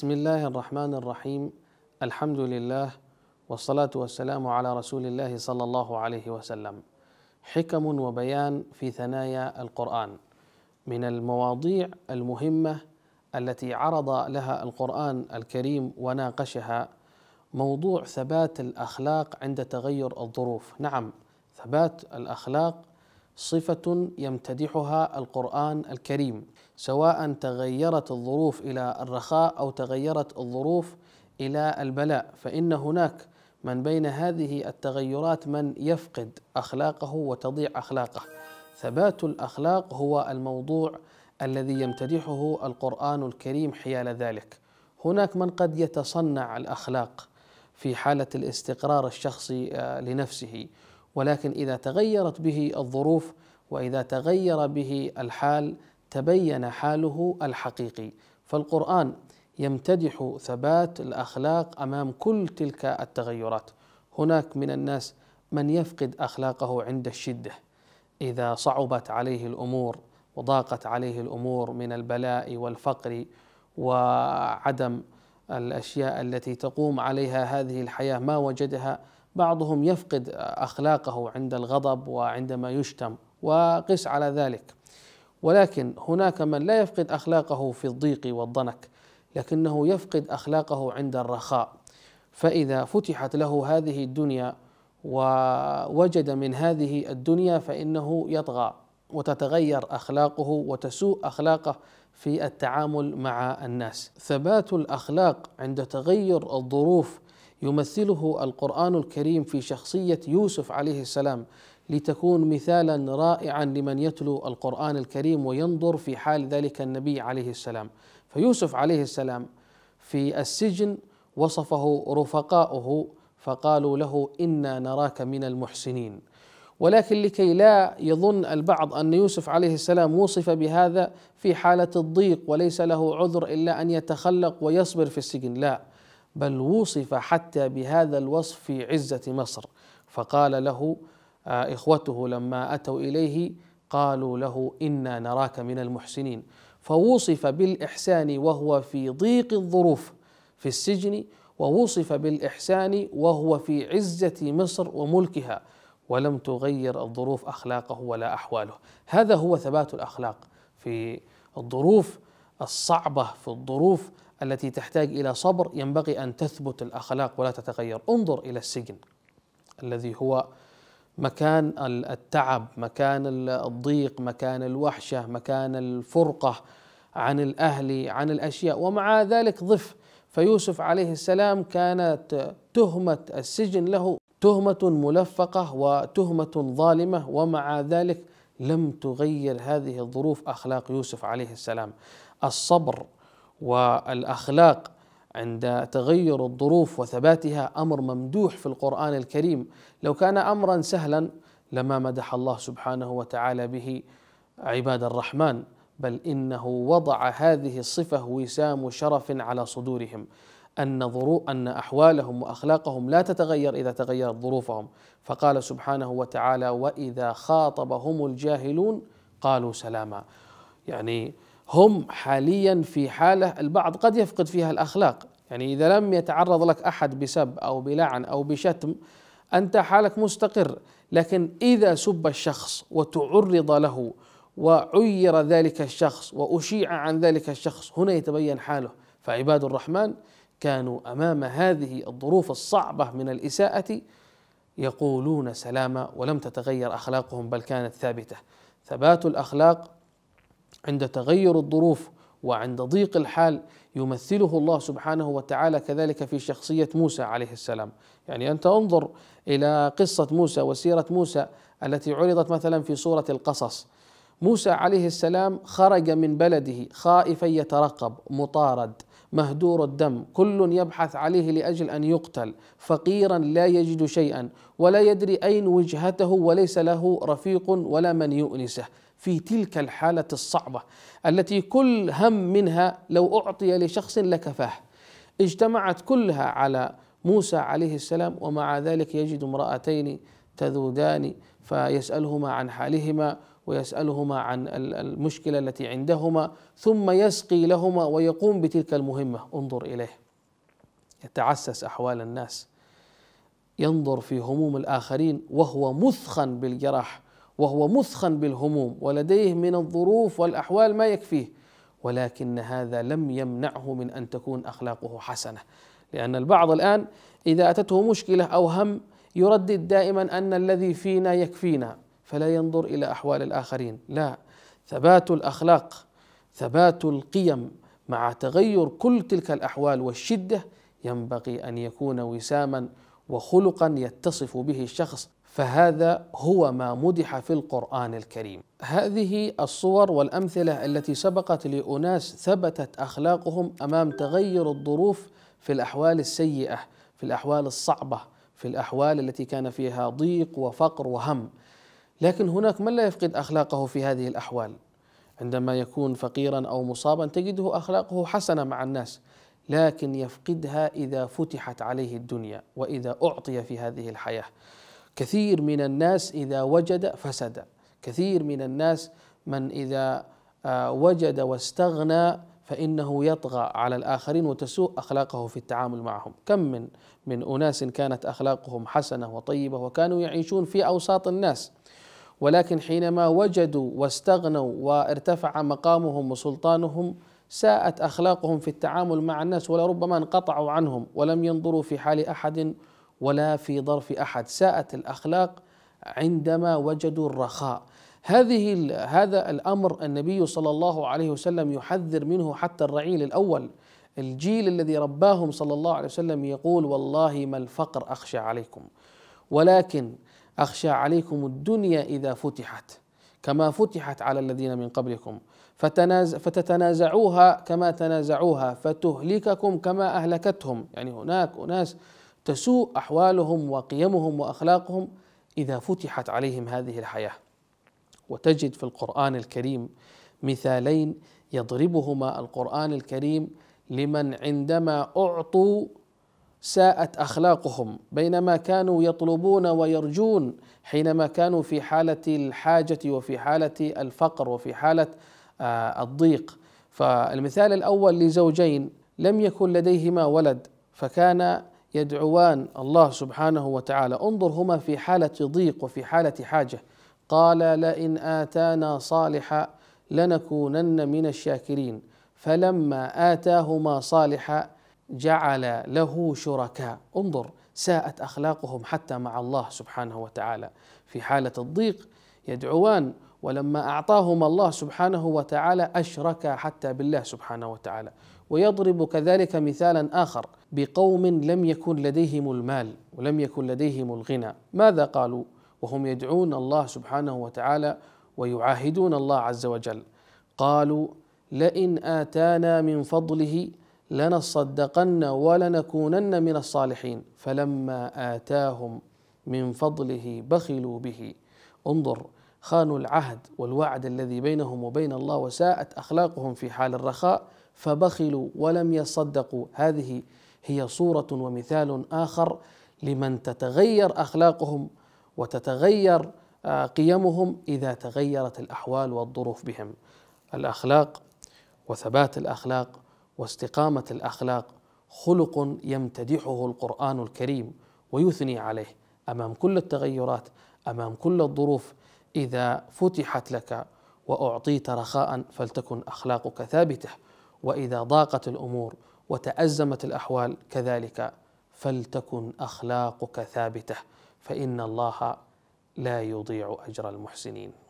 بسم الله الرحمن الرحيم الحمد لله والصلاة والسلام على رسول الله صلى الله عليه وسلم حكم وبيان في ثنايا القرآن من المواضيع المهمة التي عرض لها القرآن الكريم وناقشها موضوع ثبات الأخلاق عند تغير الظروف نعم ثبات الأخلاق صفة يمتدحها القرآن الكريم سواء تغيرت الظروف إلى الرخاء أو تغيرت الظروف إلى البلاء فإن هناك من بين هذه التغيرات من يفقد أخلاقه وتضيع أخلاقه ثبات الأخلاق هو الموضوع الذي يمتدحه القرآن الكريم حيال ذلك هناك من قد يتصنع الأخلاق في حالة الاستقرار الشخصي آه، لنفسه ولكن اذا تغيرت به الظروف واذا تغير به الحال تبين حاله الحقيقي فالقران يمتدح ثبات الاخلاق امام كل تلك التغيرات هناك من الناس من يفقد اخلاقه عند الشده اذا صعبت عليه الامور وضاقت عليه الامور من البلاء والفقر وعدم الاشياء التي تقوم عليها هذه الحياه ما وجدها بعضهم يفقد اخلاقه عند الغضب وعندما يشتم وقس على ذلك ولكن هناك من لا يفقد اخلاقه في الضيق والضنك لكنه يفقد اخلاقه عند الرخاء فاذا فتحت له هذه الدنيا ووجد من هذه الدنيا فانه يطغى وتتغير اخلاقه وتسوء اخلاقه في التعامل مع الناس ثبات الاخلاق عند تغير الظروف يمثله القرآن الكريم في شخصية يوسف عليه السلام لتكون مثالا رائعا لمن يتلو القرآن الكريم وينظر في حال ذلك النبي عليه السلام فيوسف عليه السلام في السجن وصفه رفقاؤه فقالوا له انا نراك من المحسنين ولكن لكي لا يظن البعض ان يوسف عليه السلام وصف بهذا في حاله الضيق وليس له عذر الا ان يتخلق ويصبر في السجن لا بل وصف حتى بهذا الوصف في عزة مصر فقال له آه، إخوته لما أتوا إليه قالوا له إنا نراك من المحسنين فوصف بالإحسان وهو في ضيق الظروف في السجن ووصف بالإحسان وهو في عزة مصر وملكها ولم تغير الظروف أخلاقه ولا أحواله هذا هو ثبات الأخلاق في الظروف الصعبة في الظروف التي تحتاج الى صبر ينبغي ان تثبت الاخلاق ولا تتغير، انظر الى السجن الذي هو مكان التعب، مكان الضيق، مكان الوحشه، مكان الفرقه عن الاهل، عن الاشياء، ومع ذلك ضف فيوسف عليه السلام كانت تهمه السجن له تهمه ملفقه وتهمه ظالمه ومع ذلك لم تغير هذه الظروف اخلاق يوسف عليه السلام. الصبر والاخلاق عند تغير الظروف وثباتها امر ممدوح في القران الكريم لو كان امرا سهلا لما مدح الله سبحانه وتعالى به عباد الرحمن بل انه وضع هذه الصفه وسام شرف على صدورهم ان ظرو ان احوالهم واخلاقهم لا تتغير اذا تغيرت ظروفهم فقال سبحانه وتعالى واذا خاطبهم الجاهلون قالوا سلاما يعني هم حاليا في حاله البعض قد يفقد فيها الاخلاق يعني اذا لم يتعرض لك احد بسب او بلعن او بشتم انت حالك مستقر لكن اذا سب الشخص وتعرض له وعير ذلك الشخص واشيع عن ذلك الشخص هنا يتبين حاله فعباد الرحمن كانوا امام هذه الظروف الصعبه من الاساءه يقولون سلاما ولم تتغير اخلاقهم بل كانت ثابته ثبات الاخلاق عند تغير الظروف وعند ضيق الحال يمثله الله سبحانه وتعالى كذلك في شخصيه موسى عليه السلام، يعني انت انظر الى قصه موسى وسيره موسى التي عرضت مثلا في سوره القصص. موسى عليه السلام خرج من بلده خائفا يترقب مطارد مهدور الدم كل يبحث عليه لاجل ان يقتل فقيرا لا يجد شيئا ولا يدري اين وجهته وليس له رفيق ولا من يؤنسه في تلك الحالة الصعبة التي كل هم منها لو أعطي لشخص لكفاه اجتمعت كلها على موسى عليه السلام ومع ذلك يجد امرأتين تذودان فيسألهما عن حالهما ويسألهما عن المشكلة التي عندهما ثم يسقي لهما ويقوم بتلك المهمة انظر إليه يتعسس أحوال الناس ينظر في هموم الآخرين وهو مثخن بالجراح وهو مثخن بالهموم ولديه من الظروف والاحوال ما يكفيه ولكن هذا لم يمنعه من ان تكون اخلاقه حسنه لان البعض الان اذا اتته مشكله او هم يردد دائما ان الذي فينا يكفينا فلا ينظر الى احوال الاخرين لا ثبات الاخلاق ثبات القيم مع تغير كل تلك الاحوال والشده ينبغي ان يكون وساما وخلقا يتصف به الشخص فهذا هو ما مدح في القرآن الكريم. هذه الصور والأمثلة التي سبقت لأناس ثبتت أخلاقهم أمام تغير الظروف في الأحوال السيئة، في الأحوال الصعبة، في الأحوال التي كان فيها ضيق وفقر وهم. لكن هناك من لا يفقد أخلاقه في هذه الأحوال. عندما يكون فقيرا أو مصابا تجده أخلاقه حسنة مع الناس، لكن يفقدها إذا فتحت عليه الدنيا وإذا أعطي في هذه الحياة. كثير من الناس إذا وجد فسد كثير من الناس من إذا آه، وجد واستغنى فإنه يطغى على الآخرين وتسوء أخلاقه في التعامل معهم كم من من أناس كانت أخلاقهم حسنة وطيبة وكانوا يعيشون في أوساط الناس ولكن حينما وجدوا واستغنوا وارتفع مقامهم وسلطانهم ساءت أخلاقهم في التعامل مع الناس ولربما انقطعوا عنهم ولم ينظروا في حال أحد ولا في ظرف احد ساءت الاخلاق عندما وجدوا الرخاء هذه هذا الامر النبي صلى الله عليه وسلم يحذر منه حتى الرعيل الاول الجيل الذي رباهم صلى الله عليه وسلم يقول والله ما الفقر اخشى عليكم ولكن اخشى عليكم الدنيا اذا فتحت كما فتحت على الذين من قبلكم فتنازع فتتنازعوها كما تنازعوها فتهلككم كما اهلكتهم يعني هناك اناس تسوء احوالهم وقيمهم واخلاقهم اذا فتحت عليهم هذه الحياه وتجد في القران الكريم مثالين يضربهما القران الكريم لمن عندما اعطوا ساءت اخلاقهم بينما كانوا يطلبون ويرجون حينما كانوا في حاله الحاجه وفي حاله الفقر وفي حاله آه، الضيق فالمثال الاول لزوجين لم يكن لديهما ولد فكان يدعوان الله سبحانه وتعالى انظر هما في حالة ضيق وفي حالة حاجة قال لئن آتانا صالحا لنكونن من الشاكرين فلما آتاهما صالحا جعل له شركاء انظر ساءت أخلاقهم حتى مع الله سبحانه وتعالى في حالة الضيق يدعوان ولما أعطاهما الله سبحانه وتعالى أشركا حتى بالله سبحانه وتعالى ويضرب كذلك مثالا اخر بقوم لم يكن لديهم المال ولم يكن لديهم الغنى ماذا قالوا وهم يدعون الله سبحانه وتعالى ويعاهدون الله عز وجل قالوا لئن اتانا من فضله لنصدقن ولنكونن من الصالحين فلما اتاهم من فضله بخلوا به انظر خانوا العهد والوعد الذي بينهم وبين الله وساءت اخلاقهم في حال الرخاء فبخلوا ولم يصدقوا هذه هي صوره ومثال اخر لمن تتغير اخلاقهم وتتغير آه، قيمهم اذا تغيرت الاحوال والظروف بهم الاخلاق وثبات الاخلاق واستقامه الاخلاق خلق يمتدحه القران الكريم ويثني عليه امام كل التغيرات امام كل الظروف اذا فتحت لك واعطيت رخاء فلتكن اخلاقك ثابته واذا ضاقت الامور وتازمت الاحوال كذلك فلتكن اخلاقك ثابته فان الله لا يضيع اجر المحسنين